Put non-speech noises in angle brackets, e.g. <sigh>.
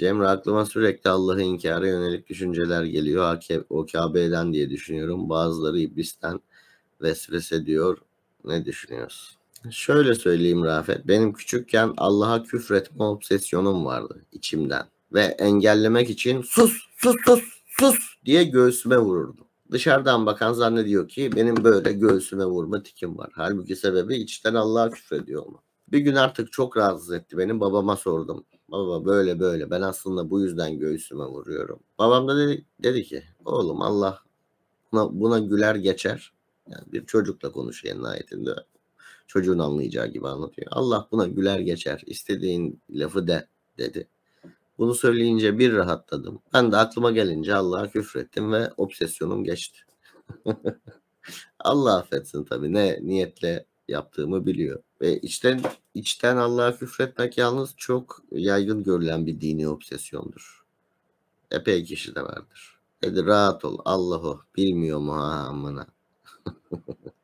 Cemre aklıma sürekli Allah'ı inkara yönelik düşünceler geliyor. O Kabe'den diye düşünüyorum. Bazıları iblisten vesvese diyor. Ne düşünüyorsun? Şöyle söyleyeyim Rafet. Benim küçükken Allah'a küfretme obsesyonum vardı içimden. Ve engellemek için sus sus sus sus diye göğsüme vururdum. Dışarıdan bakan zannediyor ki benim böyle göğsüme vurma tikim var. Halbuki sebebi içten Allah'a küfrediyor olmak. Bir gün artık çok rahatsız etti beni. Babama sordum. Baba böyle böyle ben aslında bu yüzden göğsüme vuruyorum. Babam da dedi, dedi ki oğlum Allah buna, buna güler geçer. Yani bir çocukla konuşuyor ayetinde. Çocuğun anlayacağı gibi anlatıyor. Allah buna güler geçer. İstediğin lafı de dedi. Bunu söyleyince bir rahatladım. Ben de aklıma gelince Allah'a küfrettim ve obsesyonum geçti. <laughs> Allah affetsin tabii ne niyetle yaptığımı biliyor. Ve içten içten Allah'a küfretmek yalnız çok yaygın görülen bir dini obsesyondur. Epey kişi de vardır. Hadi rahat ol. Allahu bilmiyor mu ha amına. <laughs>